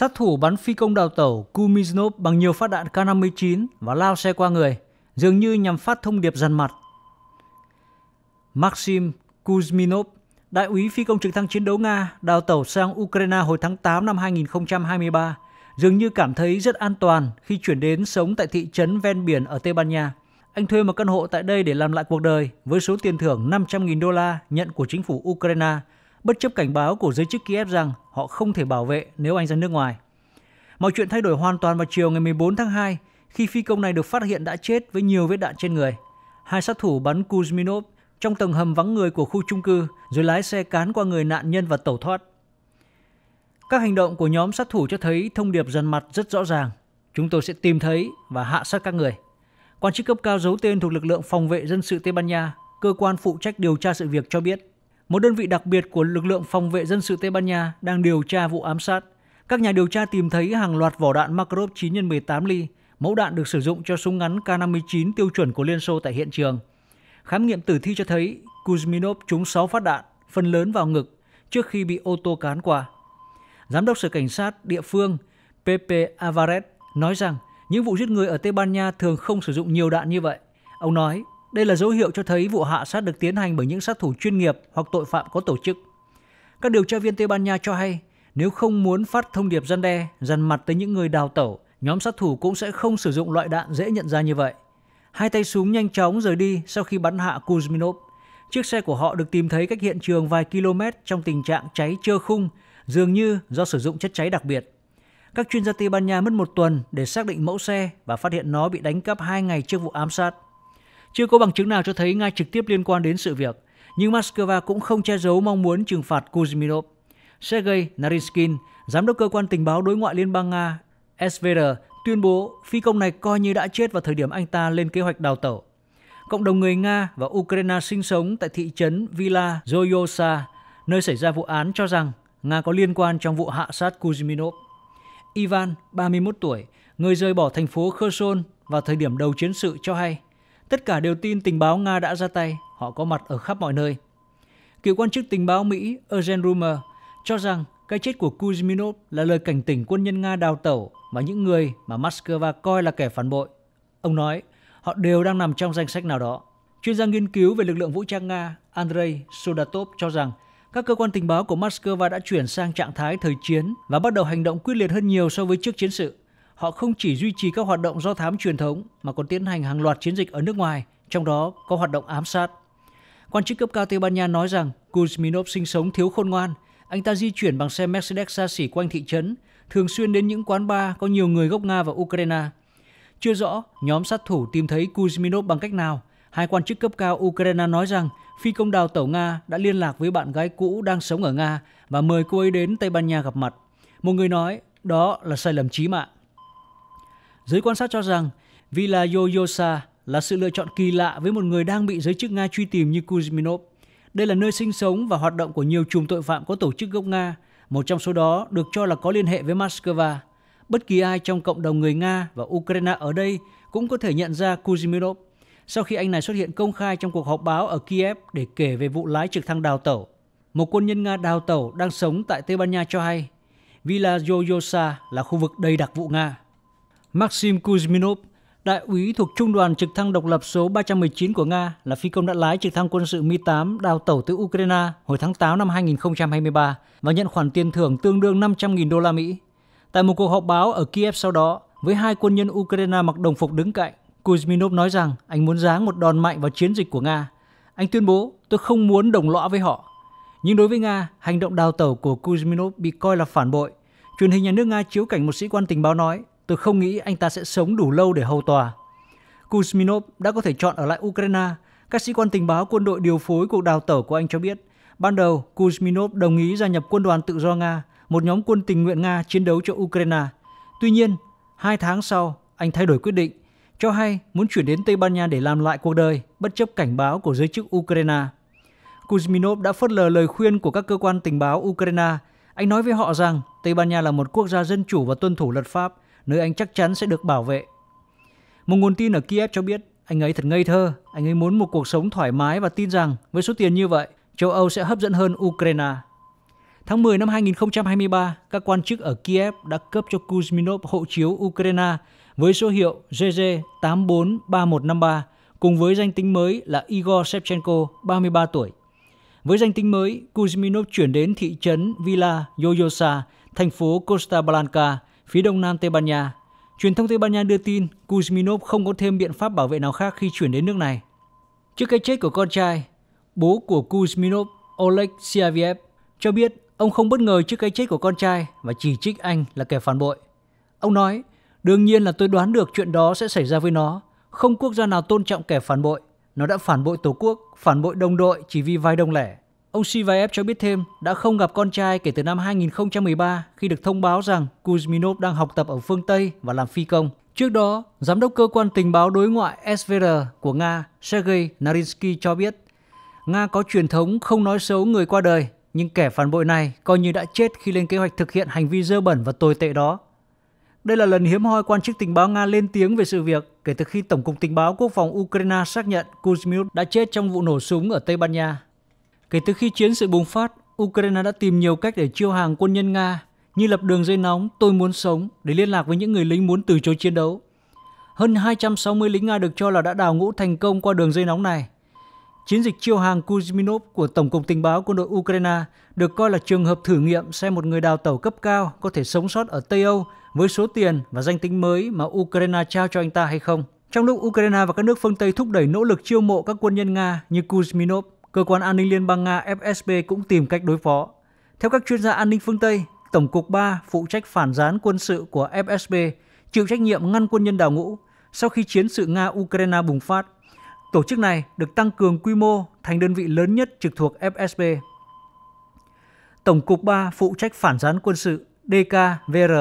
Sát thủ bắn phi công đào tẩu Kumiznov bằng nhiều phát đạn K-59 và lao xe qua người, dường như nhằm phát thông điệp dằn mặt. Maxim Kuzminov, đại úy phi công trực thăng chiến đấu Nga, đào tẩu sang Ukraine hồi tháng 8 năm 2023, dường như cảm thấy rất an toàn khi chuyển đến sống tại thị trấn ven biển ở Tây Ban Nha. Anh thuê một căn hộ tại đây để làm lại cuộc đời với số tiền thưởng 500.000 đô la nhận của chính phủ Ukraine bất chấp cảnh báo của giới chức Kiev rằng họ không thể bảo vệ nếu anh ra nước ngoài. Mọi chuyện thay đổi hoàn toàn vào chiều ngày 14 tháng 2 khi phi công này được phát hiện đã chết với nhiều vết đạn trên người. Hai sát thủ bắn Kuzminov trong tầng hầm vắng người của khu trung cư rồi lái xe cán qua người nạn nhân và tẩu thoát. Các hành động của nhóm sát thủ cho thấy thông điệp dần mặt rất rõ ràng. Chúng tôi sẽ tìm thấy và hạ sát các người. Quan chức cấp cao giấu tên thuộc lực lượng phòng vệ dân sự Tây Ban Nha, cơ quan phụ trách điều tra sự việc cho biết một đơn vị đặc biệt của lực lượng phòng vệ dân sự Tây Ban Nha đang điều tra vụ ám sát. Các nhà điều tra tìm thấy hàng loạt vỏ đạn Makarov 9x18 ly, mẫu đạn được sử dụng cho súng ngắn K59 tiêu chuẩn của Liên Xô tại hiện trường. Khám nghiệm tử thi cho thấy Kuzminov trúng 6 phát đạn, phần lớn vào ngực, trước khi bị ô tô cán qua. Giám đốc Sở Cảnh sát địa phương Pepe Alvarez nói rằng những vụ giết người ở Tây Ban Nha thường không sử dụng nhiều đạn như vậy. Ông nói, đây là dấu hiệu cho thấy vụ hạ sát được tiến hành bởi những sát thủ chuyên nghiệp hoặc tội phạm có tổ chức. Các điều tra viên Tây Ban Nha cho hay, nếu không muốn phát thông điệp gian đe, dằn mặt tới những người đào tẩu, nhóm sát thủ cũng sẽ không sử dụng loại đạn dễ nhận ra như vậy. Hai tay súng nhanh chóng rời đi sau khi bắn hạ Kuzminov. Chiếc xe của họ được tìm thấy cách hiện trường vài km trong tình trạng cháy trơ khung, dường như do sử dụng chất cháy đặc biệt. Các chuyên gia Tây Ban Nha mất một tuần để xác định mẫu xe và phát hiện nó bị đánh cắp hai ngày trước vụ ám sát. Chưa có bằng chứng nào cho thấy Nga trực tiếp liên quan đến sự việc, nhưng Moscow cũng không che giấu mong muốn trừng phạt Kuzminov. Sergei Narinskin, giám đốc cơ quan tình báo đối ngoại Liên bang Nga SVR, tuyên bố phi công này coi như đã chết vào thời điểm anh ta lên kế hoạch đào tẩu. Cộng đồng người Nga và Ukraine sinh sống tại thị trấn Villa Zoyosa, nơi xảy ra vụ án cho rằng Nga có liên quan trong vụ hạ sát Kuzminov. Ivan, 31 tuổi, người rời bỏ thành phố Kherson vào thời điểm đầu chiến sự cho hay Tất cả đều tin tình báo Nga đã ra tay, họ có mặt ở khắp mọi nơi. Cựu quan chức tình báo Mỹ Eugene Rumer cho rằng cái chết của Kuzminov là lời cảnh tỉnh quân nhân Nga đào tẩu và những người mà Moscow coi là kẻ phản bội. Ông nói, họ đều đang nằm trong danh sách nào đó. Chuyên gia nghiên cứu về lực lượng vũ trang Nga Andrei Sodatov cho rằng các cơ quan tình báo của Moscow đã chuyển sang trạng thái thời chiến và bắt đầu hành động quyết liệt hơn nhiều so với trước chiến sự họ không chỉ duy trì các hoạt động do thám truyền thống mà còn tiến hành hàng loạt chiến dịch ở nước ngoài, trong đó có hoạt động ám sát. Quan chức cấp cao Tây Ban Nha nói rằng Kuzminov sinh sống thiếu khôn ngoan, anh ta di chuyển bằng xe Mercedes xa xỉ quanh thị trấn, thường xuyên đến những quán bar có nhiều người gốc Nga và Ukraine. Chưa rõ nhóm sát thủ tìm thấy Kuzminov bằng cách nào, hai quan chức cấp cao Ukraine nói rằng phi công đào tẩu Nga đã liên lạc với bạn gái cũ đang sống ở Nga và mời cô ấy đến Tây Ban Nha gặp mặt. Một người nói đó là sai lầm chí mạng. Giới quan sát cho rằng Villa Yoyosa là sự lựa chọn kỳ lạ với một người đang bị giới chức Nga truy tìm như Kuzminov. Đây là nơi sinh sống và hoạt động của nhiều chùm tội phạm có tổ chức gốc Nga, một trong số đó được cho là có liên hệ với Moscow. Bất kỳ ai trong cộng đồng người Nga và Ukraine ở đây cũng có thể nhận ra Kuzminov sau khi anh này xuất hiện công khai trong cuộc họp báo ở Kiev để kể về vụ lái trực thăng đào tẩu. Một quân nhân Nga đào tẩu đang sống tại Tây Ban Nha cho hay Villa Yoyosa là khu vực đầy đặc vụ Nga. Maxim Kuzminov, đại úy thuộc Trung đoàn trực thăng độc lập số 319 của Nga là phi công đã lái trực thăng quân sự Mi-8 đào tẩu từ Ukraine hồi tháng 8 năm 2023 và nhận khoản tiền thưởng tương đương 500.000 đô la Mỹ. Tại một cuộc họp báo ở Kiev sau đó, với hai quân nhân Ukraine mặc đồng phục đứng cạnh, Kuzminov nói rằng anh muốn giáng một đòn mạnh vào chiến dịch của Nga. Anh tuyên bố, tôi không muốn đồng lõa với họ. Nhưng đối với Nga, hành động đào tẩu của Kuzminov bị coi là phản bội. Truyền hình nhà nước Nga chiếu cảnh một sĩ quan tình báo nói, Tôi không nghĩ anh ta sẽ sống đủ lâu để hầu tòa. Kuzminov đã có thể chọn ở lại Ukraine. Các sĩ quan tình báo quân đội điều phối cuộc đào tẩu của anh cho biết, ban đầu Kuzminov đồng ý gia nhập quân đoàn tự do Nga, một nhóm quân tình nguyện Nga chiến đấu cho Ukraine. Tuy nhiên, hai tháng sau, anh thay đổi quyết định, cho hay muốn chuyển đến Tây Ban Nha để làm lại cuộc đời, bất chấp cảnh báo của giới chức Ukraine. Kuzminov đã phớt lờ lời khuyên của các cơ quan tình báo Ukraine. Anh nói với họ rằng Tây Ban Nha là một quốc gia dân chủ và tuân thủ luật pháp – nơi anh chắc chắn sẽ được bảo vệ. Một nguồn tin ở Kiev cho biết anh ấy thật ngây thơ, anh ấy muốn một cuộc sống thoải mái và tin rằng với số tiền như vậy, châu Âu sẽ hấp dẫn hơn Ukraine. Tháng 10 năm 2023, các quan chức ở Kiev đã cấp cho Kuzminov hộ chiếu Ukraine với số hiệu GG843153 cùng với danh tính mới là Igor Shevchenko, 33 tuổi. Với danh tính mới, Kuzminov chuyển đến thị trấn Villa Yoyosa, thành phố Costa phía đông nam Tây Ban Nha. Truyền thông Tây Ban Nha đưa tin Kuzminov không có thêm biện pháp bảo vệ nào khác khi chuyển đến nước này. Trước cái chết của con trai, bố của Kuzminov, Oleg Siaviev, cho biết ông không bất ngờ trước cái chết của con trai và chỉ trích anh là kẻ phản bội. Ông nói, đương nhiên là tôi đoán được chuyện đó sẽ xảy ra với nó. Không quốc gia nào tôn trọng kẻ phản bội. Nó đã phản bội Tổ quốc, phản bội đồng đội chỉ vì vài đồng lẻ. Ông Sivaev cho biết thêm đã không gặp con trai kể từ năm 2013 khi được thông báo rằng Kuzminov đang học tập ở phương Tây và làm phi công. Trước đó, Giám đốc Cơ quan Tình báo Đối ngoại SVR của Nga Sergei Narinsky cho biết Nga có truyền thống không nói xấu người qua đời, nhưng kẻ phản bội này coi như đã chết khi lên kế hoạch thực hiện hành vi dơ bẩn và tồi tệ đó. Đây là lần hiếm hoi quan chức tình báo Nga lên tiếng về sự việc kể từ khi Tổng cục Tình báo Quốc phòng Ukraine xác nhận Kuzmir đã chết trong vụ nổ súng ở Tây Ban Nha Kể từ khi chiến sự bùng phát, Ukraine đã tìm nhiều cách để chiêu hàng quân nhân Nga như lập đường dây nóng Tôi muốn sống để liên lạc với những người lính muốn từ chối chiến đấu. Hơn 260 lính Nga được cho là đã đào ngũ thành công qua đường dây nóng này. Chiến dịch chiêu hàng Kuzminov của Tổng cục Tình báo quân đội Ukraine được coi là trường hợp thử nghiệm xem một người đào tẩu cấp cao có thể sống sót ở Tây Âu với số tiền và danh tính mới mà Ukraine trao cho anh ta hay không. Trong lúc Ukraine và các nước phương Tây thúc đẩy nỗ lực chiêu mộ các quân nhân Nga như Kuzminov, cơ quan an ninh Liên bang Nga FSB cũng tìm cách đối phó. Theo các chuyên gia an ninh phương Tây, Tổng cục 3 phụ trách phản gián quân sự của FSB chịu trách nhiệm ngăn quân nhân đào ngũ sau khi chiến sự Nga-Ukraine bùng phát. Tổ chức này được tăng cường quy mô thành đơn vị lớn nhất trực thuộc FSB. Tổng cục 3 phụ trách phản gián quân sự DKVR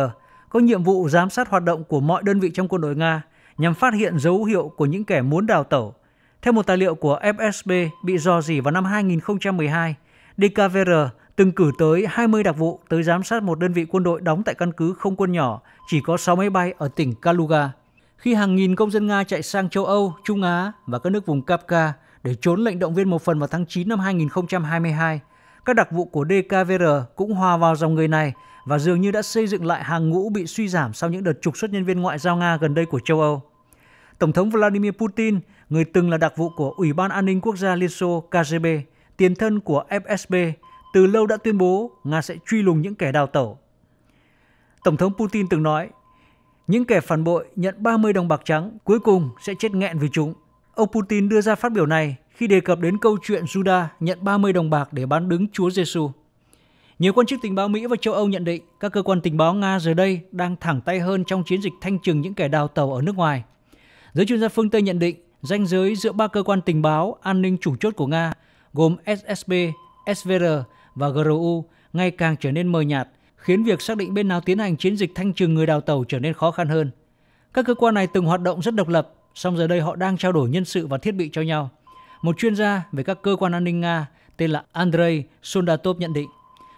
có nhiệm vụ giám sát hoạt động của mọi đơn vị trong quân đội Nga nhằm phát hiện dấu hiệu của những kẻ muốn đào tẩu theo một tài liệu của FSB bị dò dỉ vào năm 2012, DKVR từng cử tới 20 đặc vụ tới giám sát một đơn vị quân đội đóng tại căn cứ không quân nhỏ, chỉ có 6 máy bay ở tỉnh Kaluga. Khi hàng nghìn công dân Nga chạy sang châu Âu, Trung Á và các nước vùng Kapka để trốn lệnh động viên một phần vào tháng 9 năm 2022, các đặc vụ của DKVR cũng hòa vào dòng người này và dường như đã xây dựng lại hàng ngũ bị suy giảm sau những đợt trục xuất nhân viên ngoại giao Nga gần đây của châu Âu. Tổng thống Vladimir Putin người từng là đặc vụ của Ủy ban An ninh Quốc gia Liên Xô KGB, tiền thân của FSB, từ lâu đã tuyên bố Nga sẽ truy lùng những kẻ đào tẩu. Tổng thống Putin từng nói, những kẻ phản bội nhận 30 đồng bạc trắng cuối cùng sẽ chết nghẹn vì chúng. Ông Putin đưa ra phát biểu này khi đề cập đến câu chuyện Juda nhận 30 đồng bạc để bán đứng Chúa Giêsu. Nhiều quan chức tình báo Mỹ và châu Âu nhận định các cơ quan tình báo Nga giờ đây đang thẳng tay hơn trong chiến dịch thanh trừng những kẻ đào tàu ở nước ngoài. Giới chuyên gia phương Tây nhận định ranh giới giữa ba cơ quan tình báo an ninh chủ chốt của Nga gồm SSB, SVR và GRU ngày càng trở nên mờ nhạt, khiến việc xác định bên nào tiến hành chiến dịch thanh trừ người đào tàu trở nên khó khăn hơn. Các cơ quan này từng hoạt động rất độc lập, song giờ đây họ đang trao đổi nhân sự và thiết bị cho nhau. Một chuyên gia về các cơ quan an ninh Nga tên là Andrei Sondatov nhận định,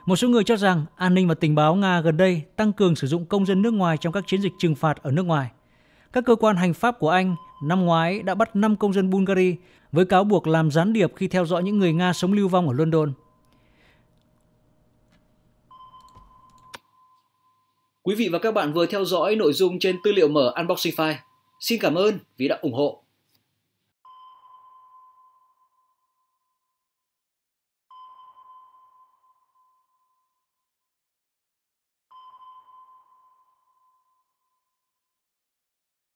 một số người cho rằng an ninh và tình báo Nga gần đây tăng cường sử dụng công dân nước ngoài trong các chiến dịch trừng phạt ở nước ngoài. Các cơ quan hành pháp của Anh năm ngoái đã bắt 5 công dân Bulgaria với cáo buộc làm gián điệp khi theo dõi những người Nga sống lưu vong ở London. Quý vị và các bạn vừa theo dõi nội dung trên tư liệu mở Unboxing File. Xin cảm ơn vì đã ủng hộ.